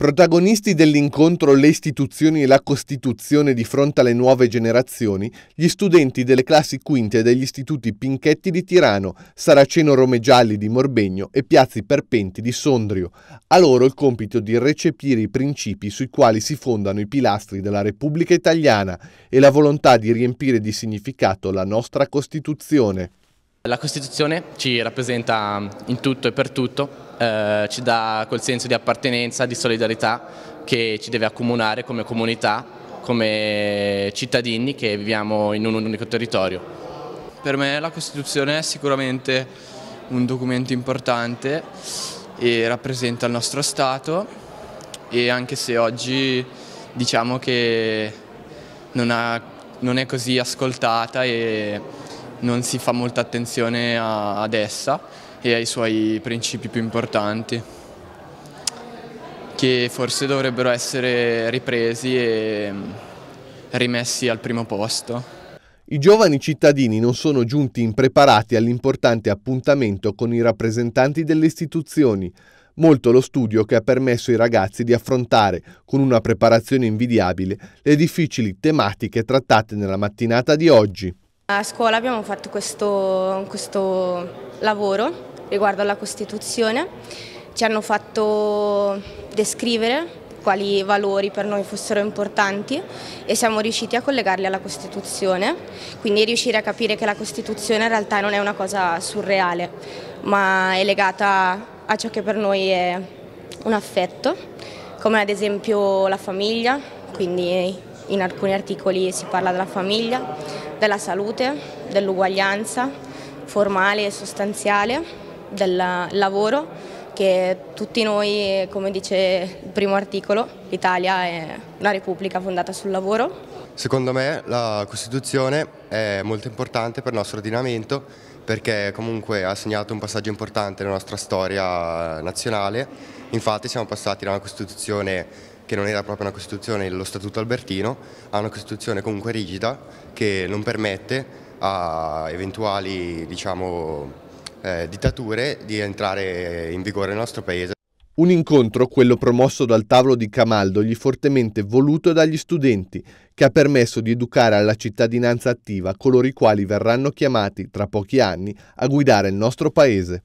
Protagonisti dell'incontro Le istituzioni e la Costituzione di fronte alle nuove generazioni, gli studenti delle classi quinte degli istituti Pinchetti di Tirano, Saraceno Romegialli di Morbegno e Piazzi Perpenti di Sondrio. A loro il compito di recepire i principi sui quali si fondano i pilastri della Repubblica Italiana e la volontà di riempire di significato la nostra Costituzione. La Costituzione ci rappresenta mm, in tutto e per tutto, eh, ci dà quel senso di appartenenza, di solidarietà che ci deve accomunare come comunità, come cittadini che viviamo in un unico territorio. Per me la Costituzione è sicuramente un documento importante e rappresenta il nostro Stato e anche se oggi diciamo che non, ha, non è così ascoltata e non si fa molta attenzione a, ad essa e ai suoi principi più importanti che forse dovrebbero essere ripresi e mm, rimessi al primo posto. I giovani cittadini non sono giunti impreparati all'importante appuntamento con i rappresentanti delle istituzioni. Molto lo studio che ha permesso ai ragazzi di affrontare, con una preparazione invidiabile, le difficili tematiche trattate nella mattinata di oggi. A scuola abbiamo fatto questo, questo, lavoro riguardo alla Costituzione, ci hanno fatto descrivere quali valori per noi fossero importanti e siamo riusciti a collegarli alla Costituzione, quindi riuscire a capire che la Costituzione in realtà non è una cosa surreale, ma è legata a ciò che per noi è un affetto, come ad esempio la famiglia, quindi in alcuni articoli si parla della famiglia, della salute, dell'uguaglianza formale e sostanziale, del lavoro che tutti noi, come dice il primo articolo, l'Italia è una repubblica fondata sul lavoro. Secondo me la Costituzione è molto importante per il nostro ordinamento perché comunque ha segnato un passaggio importante nella nostra storia nazionale, infatti siamo passati da una Costituzione che non era proprio una Costituzione, lo Statuto Albertino, ha una Costituzione comunque rigida che non permette a eventuali diciamo, eh, dittature di entrare in vigore nel nostro Paese. Un incontro, quello promosso dal tavolo di Camaldogli, fortemente voluto dagli studenti, che ha permesso di educare alla cittadinanza attiva coloro i quali verranno chiamati, tra pochi anni, a guidare il nostro paese.